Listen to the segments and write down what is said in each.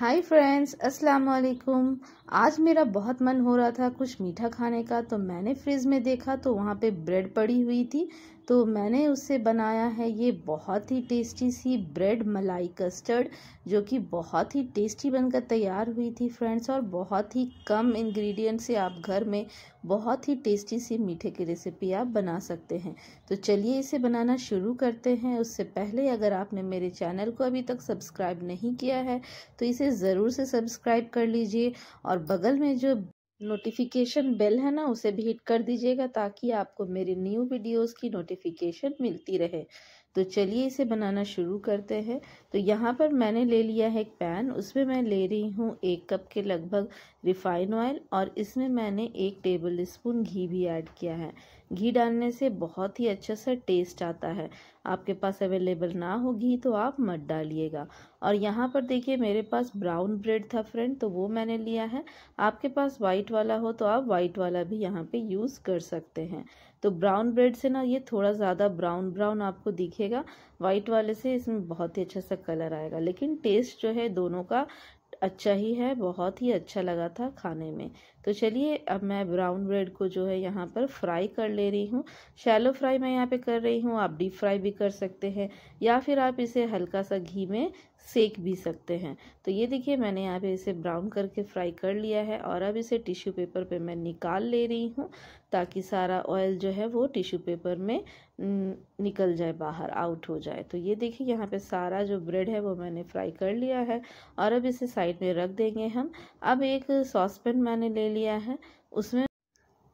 hi friends अस्सलाम वालेकुम आज मेरा बहुत मन हो रहा था कुछ मीठा खाने का तो मैंने फ्रिज में देखा तो वहाँ पे ब्रेड पड़ी हुई थी तो मैंने उससे बनाया है ये बहुत ही टेस्टी सी ब्रेड मलाई कस्टर्ड जो कि बहुत ही टेस्टी बनकर तैयार हुई थी फ्रेंड्स और बहुत ही कम इंग्रेडिएंट से आप घर में बहुत ही टेस्टी सी मीठे की रेसिपी आप बना सकते हैं तो चलिए इसे बनाना शुरू करते हैं उससे पहले अगर आपने मेरे चैनल को अभी तक सब्सक्राइब नहीं किया है तो इसे ज़रूर से सब्सक्राइब कर लीजिए और बगल में जो नोटिफिकेशन बेल है ना उसे भी हिट कर दीजिएगा ताकि आपको मेरी न्यू वीडियोस की नोटिफिकेशन मिलती रहे तो चलिए इसे बनाना शुरू करते हैं तो यहाँ पर मैंने ले लिया है एक पैन उसमें मैं ले रही हूँ एक कप के लगभग रिफाइन ऑयल और इसमें मैंने एक टेबल स्पून घी भी ऐड किया है घी डालने से बहुत ही अच्छा सा टेस्ट आता है आपके पास अवेलेबल ना हो घी तो आप मत डालिएगा और यहाँ पर देखिए मेरे पास ब्राउन ब्रेड था फ्रेंड तो वो मैंने लिया है आपके पास वाइट वाला हो तो आप वाइट वाला भी यहाँ पे यूज़ कर सकते हैं तो ब्राउन ब्रेड से ना ये थोड़ा ज़्यादा ब्राउन ब्राउन आपको दिखेगा वाइट वाले से इसमें बहुत ही अच्छा सा कलर आएगा लेकिन टेस्ट जो है दोनों का अच्छा ही है बहुत ही अच्छा लगा था खाने में तो चलिए अब मैं ब्राउन ब्रेड को जो है यहाँ पर फ्राई कर ले रही हूँ शैलो फ्राई मैं यहाँ पे कर रही हूँ आप डीप फ्राई भी कर सकते हैं या फिर आप इसे हल्का सा घी में सेक भी सकते हैं तो ये देखिए मैंने यहाँ पे इसे ब्राउन करके फ्राई कर लिया है और अब इसे टिश्यू पेपर पे मैं निकाल ले रही हूँ ताकि सारा ऑयल जो है वो टिश्यू पेपर में निकल जाए बाहर आउट हो जाए तो ये देखिए यहाँ पे सारा जो ब्रेड है वो मैंने फ्राई कर लिया है और अब इसे साइड में रख देंगे हम अब एक सॉस पैन मैंने ले लिया है उसमें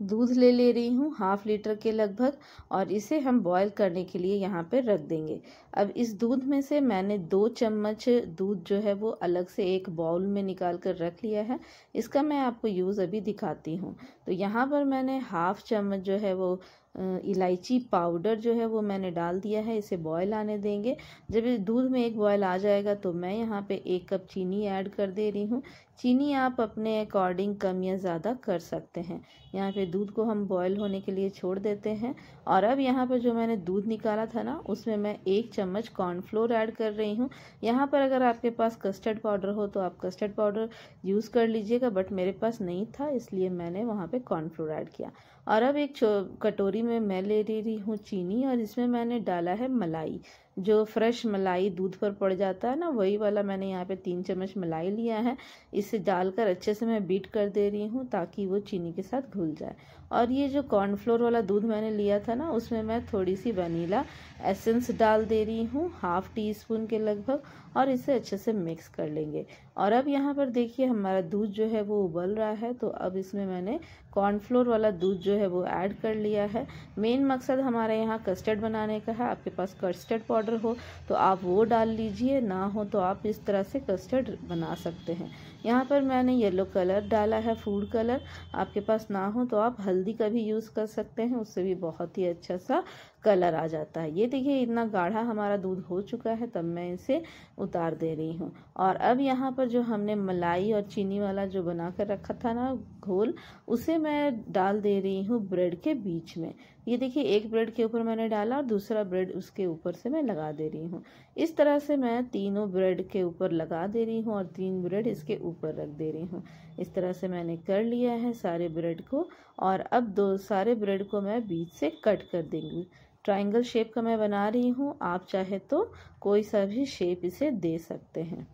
दूध ले ले रही हूँ हाफ लीटर के लगभग और इसे हम बॉयल करने के लिए यहाँ पर रख देंगे अब इस दूध में से मैंने दो चम्मच दूध जो है वो अलग से एक बाउल में निकाल कर रख लिया है इसका मैं आपको यूज़ अभी दिखाती हूँ तो यहाँ पर मैंने हाफ चम्मच जो है वो इलायची पाउडर जो है वो मैंने डाल दिया है इसे बॉयल आने देंगे जब इस दूध में एक बॉयल आ जाएगा तो मैं यहाँ पे एक कप चीनी ऐड कर दे रही हूँ चीनी आप अपने अकॉर्डिंग कम या ज़्यादा कर सकते हैं यहाँ पे दूध को हम बॉयल होने के लिए छोड़ देते हैं और अब यहाँ पर जो मैंने दूध निकाला था ना उसमें मैं एक चम्मच कॉर्नफ्लोर ऐड कर रही हूँ यहाँ पर अगर आपके पास कस्टर्ड पाउडर हो तो आप कस्टर्ड पाउडर यूज़ कर लीजिएगा बट मेरे पास नहीं था इसलिए मैंने वहाँ पर कॉर्नफ्लोर ऐड किया और अब एक कटोरी में मैं ले रही हूँ चीनी और इसमें मैंने डाला है मलाई जो फ्रेश मलाई दूध पर पड़ जाता है ना वही वाला मैंने यहाँ पे तीन चम्मच मलाई लिया है इसे डालकर अच्छे से मैं बीट कर दे रही हूँ ताकि वो चीनी के साथ घुल जाए और ये जो कॉर्नफ्लोर वाला दूध मैंने लिया था ना उसमें मैं थोड़ी सी वनीला एसेंस डाल दे रही हूँ हाफ़ टी स्पून के लगभग और इसे अच्छे से मिक्स कर लेंगे और अब यहाँ पर देखिए हमारा दूध जो है वो उबल रहा है तो अब इसमें मैंने कॉर्नफ्लोर वाला दूध जो है वो ऐड कर लिया है मेन मकसद हमारे यहाँ कस्टर्ड बनाने का है आपके पास कस्टर्ड पाउडर हो तो आप वो डाल लीजिए ना हो तो आप इस तरह से कस्टर्ड बना सकते हैं यहाँ पर मैंने येलो कलर डाला है फूड कलर आपके पास ना हो तो आप हल्दी हल्दी का भी यूज़ कर सकते हैं उससे भी बहुत ही अच्छा सा कलर आ जाता है ये देखिए इतना गाढ़ा हमारा दूध हो चुका है तब मैं इसे उतार दे रही हूँ और अब यहाँ पर जो हमने मलाई और चीनी वाला जो बना कर रखा था ना घोल उसे मैं डाल दे रही हूँ ब्रेड के बीच में ये देखिए एक ब्रेड के ऊपर मैंने डाला और दूसरा ब्रेड उसके ऊपर से मैं लगा दे रही हूँ इस तरह से मैं तीनों ब्रेड के ऊपर लगा दे रही हूँ और तीन ब्रेड इसके ऊपर रख दे रही हूँ इस तरह से मैंने कर लिया है सारे ब्रेड को और अब दो सारे ब्रेड को मैं बीच से कट कर देंगी ट्राइंगल शेप का मैं बना रही हूँ आप चाहे तो कोई सा भी शेप इसे दे सकते हैं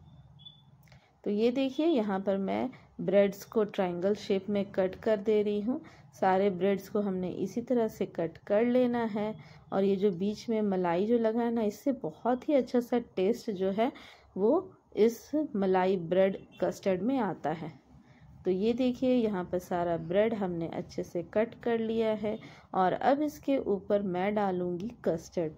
तो ये देखिए यहाँ पर मैं ब्रेड्स को ट्राइंगल शेप में कट कर दे रही हूँ सारे ब्रेड्स को हमने इसी तरह से कट कर लेना है और ये जो बीच में मलाई जो लगा है ना इससे बहुत ही अच्छा सा टेस्ट जो है वो इस मलाई ब्रेड कस्टर्ड में आता है तो ये देखिए यहाँ पर सारा ब्रेड हमने अच्छे से कट कर लिया है और अब इसके ऊपर मैं डालूँगी कस्टर्ड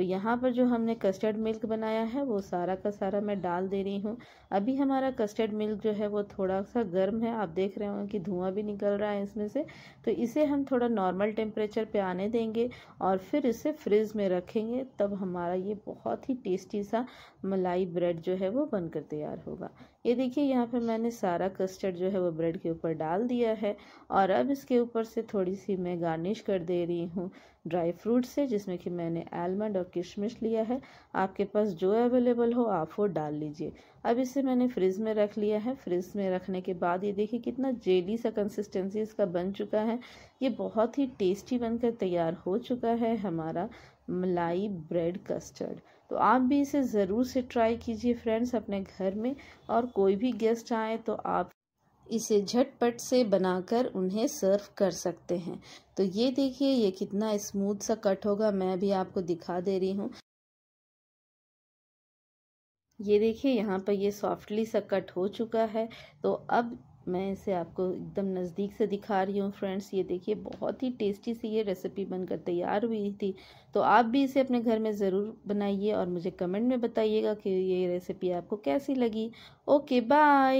तो यहाँ पर जो हमने कस्टर्ड मिल्क बनाया है वो सारा का सारा मैं डाल दे रही हूँ अभी हमारा कस्टर्ड मिल्क जो है वो थोड़ा सा गर्म है आप देख रहे होंगे कि धुआं भी निकल रहा है इसमें से तो इसे हम थोड़ा नॉर्मल टेम्परेचर पे आने देंगे और फिर इसे फ्रिज में रखेंगे तब हमारा ये बहुत ही टेस्टी सा मलाई ब्रेड जो है वो बनकर तैयार होगा ये देखिए यहाँ पर मैंने सारा कस्टर्ड जो है वो ब्रेड के ऊपर डाल दिया है और अब इसके ऊपर से थोड़ी सी मैं गार्निश कर दे रही हूँ ड्राई फ्रूट से जिसमें कि मैंने आलमंड और किशमिश लिया है आपके पास जो अवेलेबल हो आप वो डाल लीजिए अब इसे मैंने फ्रिज में रख लिया है फ्रिज में रखने के बाद ये देखिए कितना जेली सा कंसिस्टेंसी इसका बन चुका है ये बहुत ही टेस्टी बनकर तैयार हो चुका है हमारा मलाई ब्रेड कस्टर्ड तो आप भी इसे ज़रूर से ट्राई कीजिए फ्रेंड्स अपने घर में और कोई भी गेस्ट आए तो आप इसे झटपट से बनाकर उन्हें सर्व कर सकते हैं तो ये देखिए ये कितना स्मूथ सा कट होगा मैं भी आपको दिखा दे रही हूँ ये देखिए यहाँ पर ये सॉफ्टली सा कट हो चुका है तो अब मैं इसे आपको एकदम नज़दीक से दिखा रही हूँ फ्रेंड्स ये देखिए बहुत ही टेस्टी सी ये रेसिपी बनकर तैयार हुई थी तो आप भी इसे अपने घर में ज़रूर बनाइए और मुझे कमेंट में बताइएगा कि ये रेसिपी आपको कैसी लगी ओके बाय